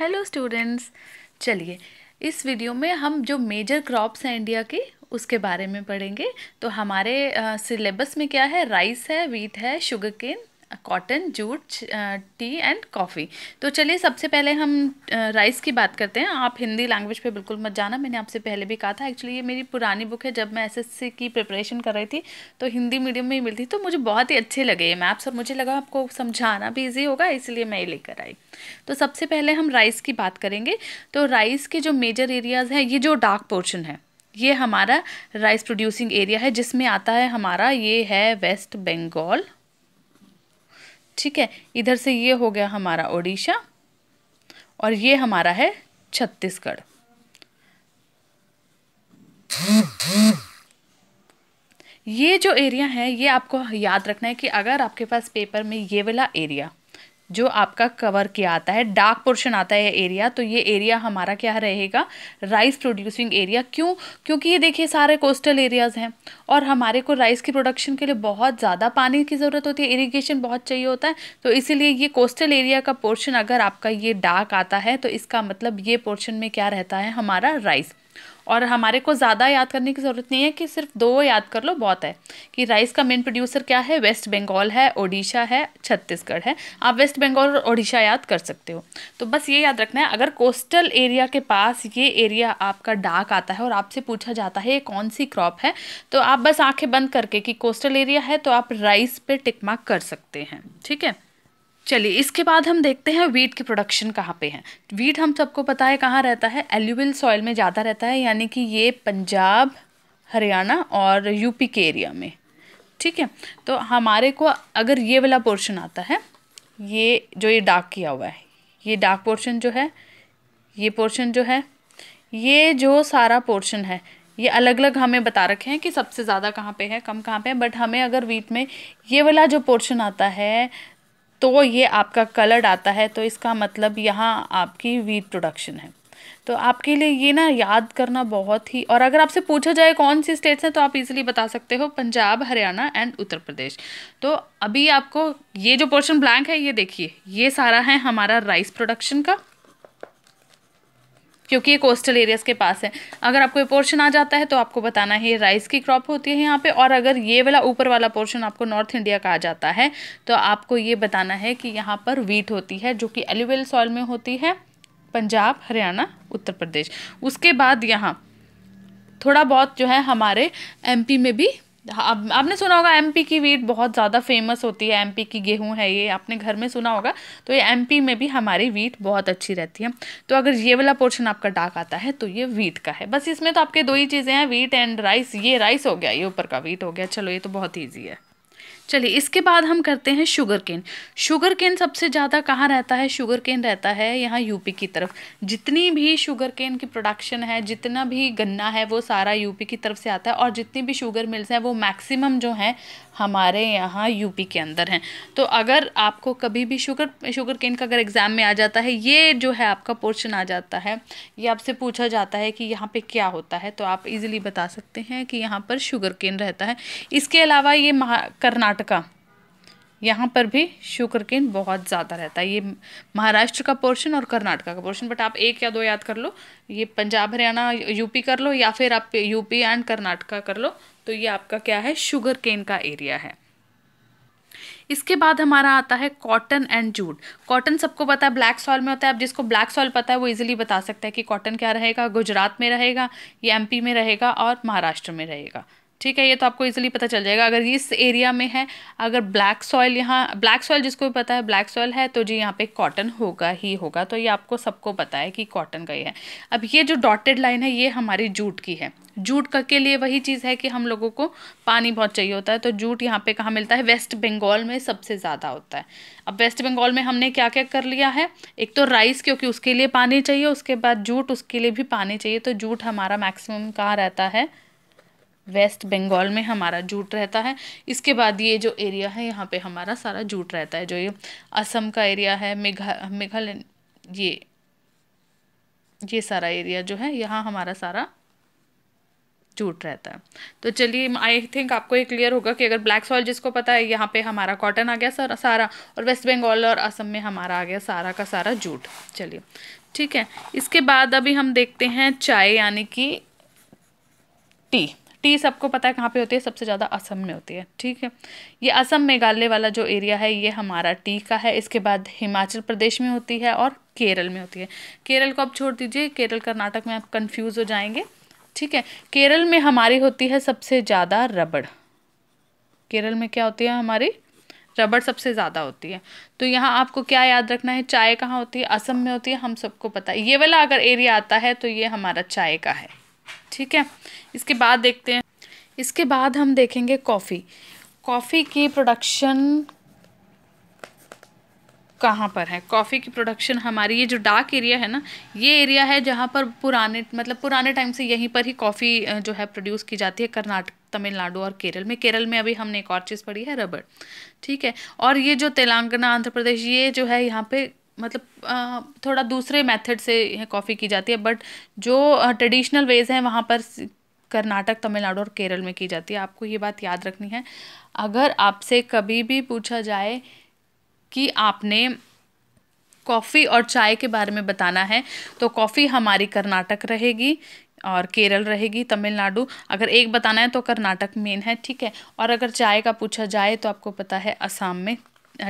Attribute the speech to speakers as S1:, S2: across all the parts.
S1: hello students चलिए इस video में हम जो मेजर क्रॉप्स हैं इंडिया के उसके बारे में पढ़ेंगे तो हमारे सिलेबस में क्या है राइस है वीट है sugar cane cotton jute tea and coffee तो चलिए सबसे पहले हम राइस uh, की बात करते हैं आप हिंदी लैंग्वेज पे बिल्कुल मत जाना मैंने आपसे पहले भी कहा था एक्चुअली ये मेरी पुरानी बुक है जब मैं एसएससी की प्रिपरेशन कर रही थी तो हिंदी मीडियम में ही मिलती तो मुझे बहुत ही अच्छे लगे ये मैप्स और मुझे लगा आपको समझाना भी ईजी होगा इसलिए मैं ये लेकर आई तो सबसे पहले हम राइस की बात करेंगे तो राइस के जो मेजर एरियाज़ हैं ये जो डार्क पोर्शन है ये हमारा राइस प्रोड्यूसिंग एरिया है जिसमें आता है हमारा ये है वेस्ट बंगाल ठीक है इधर से ये हो गया हमारा ओडिशा और ये हमारा है छत्तीसगढ़ ये जो एरिया है ये आपको याद रखना है कि अगर आपके पास पेपर में ये वाला एरिया जो आपका कवर किया आता है डार्क पोर्शन आता है एरिया तो ये एरिया हमारा क्या रहेगा राइस प्रोड्यूसिंग एरिया क्यों क्योंकि ये देखिए सारे कोस्टल एरियाज़ हैं और हमारे को राइस की प्रोडक्शन के लिए बहुत ज़्यादा पानी की ज़रूरत होती है इरीगेशन बहुत चाहिए होता है तो इसीलिए ये कोस्टल एरिया का पोर्शन अगर आपका ये डार्क आता है तो इसका मतलब ये पोर्शन में क्या रहता है हमारा राइस और हमारे को ज़्यादा याद करने की ज़रूरत नहीं है कि सिर्फ दो याद कर लो बहुत है कि राइस का मेन प्रोड्यूसर क्या है वेस्ट बंगाल है ओडिशा है छत्तीसगढ़ है आप वेस्ट बंगाल और ओडिशा याद कर सकते हो तो बस ये याद रखना है अगर कोस्टल एरिया के पास ये एरिया आपका डाक आता है और आपसे पूछा जाता है ये कौन सी क्रॉप है तो आप बस आँखें बंद करके कि कोस्टल एरिया है तो आप राइस पर टिकमा कर सकते हैं ठीक है चलिए इसके बाद हम देखते हैं वीट की प्रोडक्शन कहाँ पे है वीट हम सबको पता है कहाँ रहता है एल्यूबिल सॉइल में ज़्यादा रहता है यानी कि ये पंजाब हरियाणा और यूपी के एरिया में ठीक है तो हमारे को अगर ये वाला पोर्शन आता है ये जो ये डार्क किया हुआ है ये डार्क पोर्शन जो है ये पोर्शन जो है ये जो सारा पोर्शन है ये अलग अलग हमें बता रखे हैं कि सबसे ज़्यादा कहाँ पे है कम कहाँ पे है बट हमें अगर वीट में ये वाला जो पोर्शन आता है तो ये आपका कलर्ड आता है तो इसका मतलब यहाँ आपकी वीट प्रोडक्शन है तो आपके लिए ये ना याद करना बहुत ही और अगर आपसे पूछा जाए कौन सी स्टेट्स हैं तो आप इजीली बता सकते हो पंजाब हरियाणा एंड उत्तर प्रदेश तो अभी आपको ये जो पोर्शन ब्लैंक है ये देखिए ये सारा है हमारा राइस प्रोडक्शन का क्योंकि ये कोस्टल एरियाज़ के पास है अगर आपको ये पोर्शन आ जाता है तो आपको बताना है ये राइस की क्रॉप होती है यहाँ पे और अगर ये वाला ऊपर वाला पोर्शन आपको नॉर्थ इंडिया का आ जाता है तो आपको ये बताना है कि यहाँ पर वीट होती है जो कि एलिवेल सॉइल में होती है पंजाब हरियाणा उत्तर प्रदेश उसके बाद यहाँ थोड़ा बहुत जो है हमारे एमपी में भी हाँ, अब आपने सुना होगा एमपी की वीट बहुत ज़्यादा फेमस होती है एमपी की गेहूं है ये आपने घर में सुना होगा तो ये एमपी में भी हमारी वीट बहुत अच्छी रहती है तो अगर ये वाला पोर्शन आपका डाक आता है तो ये वीट का है बस इसमें तो आपके दो ही चीज़ें हैं वीट एंड राइस ये राइस हो गया ये ऊपर का वीट हो गया चलो ये तो बहुत ईजी है चलिए इसके बाद हम करते हैं शुगर केन शुगर केन सबसे ज़्यादा कहाँ रहता है शुगर केन रहता है यहाँ यूपी की तरफ जितनी भी शुगर केन की प्रोडक्शन है जितना भी गन्ना है वो सारा यूपी की तरफ से आता है और जितनी भी शुगर मिल्स हैं वो मैक्सिमम जो हैं हमारे यहाँ यूपी के अंदर हैं तो अगर आपको कभी भी शुगर शुगर केन का अगर एग्ज़ाम में आ जाता है ये जो है आपका पोर्शन आ जाता है ये आपसे पूछा जाता है कि यहाँ पर क्या होता है तो आप इजिली बता सकते हैं कि यहाँ पर शुगर केन रहता है इसके अलावा ये महा कर्नाटका यहाँ पर भी शुगर केन बहुत ज़्यादा रहता है ये महाराष्ट्र का पोर्शन और कर्नाटका का पोर्शन बट आप एक या दो याद कर लो ये पंजाब हरियाणा यूपी कर लो या फिर आप यूपी एंड कर्नाटका कर लो तो ये आपका क्या है शुगर केन का एरिया है इसके बाद हमारा आता है कॉटन एंड जूट कॉटन सबको पता है ब्लैक सॉल में होता है अब जिसको ब्लैक सॉल पता है वो इजीली बता सकता है कि कॉटन क्या रहेगा गुजरात में रहेगा या एमपी में रहेगा और महाराष्ट्र में रहेगा ठीक है ये तो आपको इजीली पता चल जाएगा अगर इस एरिया में है अगर ब्लैक सॉइल यहाँ ब्लैक सॉयल जिसको भी पता है ब्लैक सॉइल है तो जी यहाँ पे कॉटन होगा ही होगा तो ये आपको सबको पता है कि कॉटन का ही है अब ये जो डॉटेड लाइन है ये हमारी जूट की है जूट का के लिए वही चीज़ है कि हम लोगों को पानी बहुत चाहिए होता है तो जूट यहाँ पे कहाँ मिलता है वेस्ट बंगाल में सबसे ज़्यादा होता है अब वेस्ट बंगाल में हमने क्या क्या कर लिया है एक तो राइस क्योंकि उसके लिए पानी चाहिए उसके बाद जूट उसके लिए भी पानी चाहिए तो जूट हमारा मैक्सिमम कहाँ रहता है वेस्ट बंगाल में हमारा जूट रहता है इसके बाद ये जो एरिया है यहाँ पे हमारा सारा जूट रहता है जो ये असम का एरिया है मेघा मेघालय ये ये सारा एरिया जो है यहाँ हमारा सारा जूट रहता है तो चलिए आई थिंक आपको ये क्लियर होगा कि अगर ब्लैक सॉइल जिसको पता है यहाँ पे हमारा कॉटन आ गया सारा सारा और वेस्ट बंगाल और असम में हमारा आ गया सारा का सारा जूट चलिए ठीक है इसके बाद अभी हम देखते हैं चाय यानी कि टी टी सबको पता है कहाँ पे होती है सबसे ज़्यादा असम में होती है ठीक है ये असम मेघालय वाला जो एरिया है ये हमारा टी का है इसके बाद हिमाचल प्रदेश में होती है और केरल में होती है केरल को आप छोड़ दीजिए केरल कर्नाटक में आप कन्फ्यूज़ हो जाएंगे ठीक है केरल में हमारी होती है सबसे ज़्यादा रबड़ केरल में क्या होती है हमारी रबड़ सबसे ज़्यादा होती है तो यहाँ आपको क्या याद रखना है चाय कहाँ होती है असम में होती है हम सबको पता है ये वाला अगर एरिया आता है तो ये हमारा चाय का है ठीक है इसके बाद देखते हैं इसके बाद हम देखेंगे कॉफ़ी कॉफ़ी की प्रोडक्शन कहाँ पर है कॉफ़ी की प्रोडक्शन हमारी ये जो डार्क एरिया है ना ये एरिया है जहाँ पर पुराने मतलब पुराने टाइम से यहीं पर ही कॉफ़ी जो है प्रोड्यूस की जाती है कर्नाटक तमिलनाडु और केरल में केरल में अभी हमने एक और चीज़ पढ़ी है रबड़ ठीक है और ये जो तेलंगाना आंध्र प्रदेश ये जो है यहाँ पे मतलब थोड़ा दूसरे मेथड से कॉफ़ी की जाती है बट जो ट्रेडिशनल वेज़ हैं वहाँ पर कर्नाटक तमिलनाडु और केरल में की जाती है आपको ये बात याद रखनी है अगर आपसे कभी भी पूछा जाए कि आपने कॉफ़ी और चाय के बारे में बताना है तो कॉफ़ी हमारी कर्नाटक रहेगी और केरल रहेगी तमिलनाडु अगर एक बताना है तो कर्नाटक मेन है ठीक है और अगर चाय का पूछा जाए तो आपको पता है असम में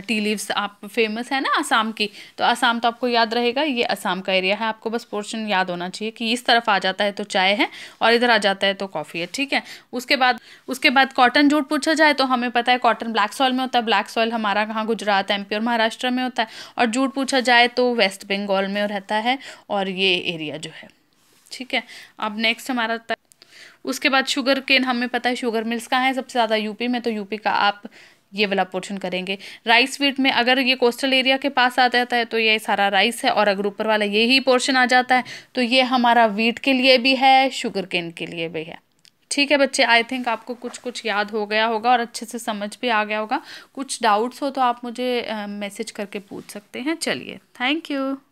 S1: टी लीव्स आप फेमस है ना आसाम की तो आसाम तो आपको याद रहेगा ये आसाम का एरिया है आपको बस पोर्शन याद होना चाहिए कि इस तरफ आ जाता है तो चाय है और इधर आ जाता है तो कॉफ़ी है ठीक है उसके बाद उसके बाद कॉटन जूट पूछा जाए तो हमें पता है कॉटन ब्लैक सॉइल में होता है ब्लैक सॉइल हमारा कहाँ गुजरात एम और महाराष्ट्र में होता है और जूट पूछा जाए तो वेस्ट बंगाल में रहता है और ये एरिया जो है ठीक है अब नेक्स्ट हमारा उसके बाद शुगर केन हमें पता है शुगर मिल्स कहाँ है सबसे ज़्यादा यूपी में तो यूपी का आप ये वाला पोर्शन करेंगे राइस वीट में अगर ये कोस्टल एरिया के पास आ जाता है तो ये सारा राइस है और अगर ऊपर वाला यही पोर्शन आ जाता है तो ये हमारा वीट के लिए भी है शुगर केन के लिए भी है ठीक है बच्चे आई थिंक आपको कुछ कुछ याद हो गया होगा और अच्छे से समझ भी आ गया होगा कुछ डाउट्स हो तो आप मुझे मैसेज करके पूछ सकते हैं चलिए थैंक यू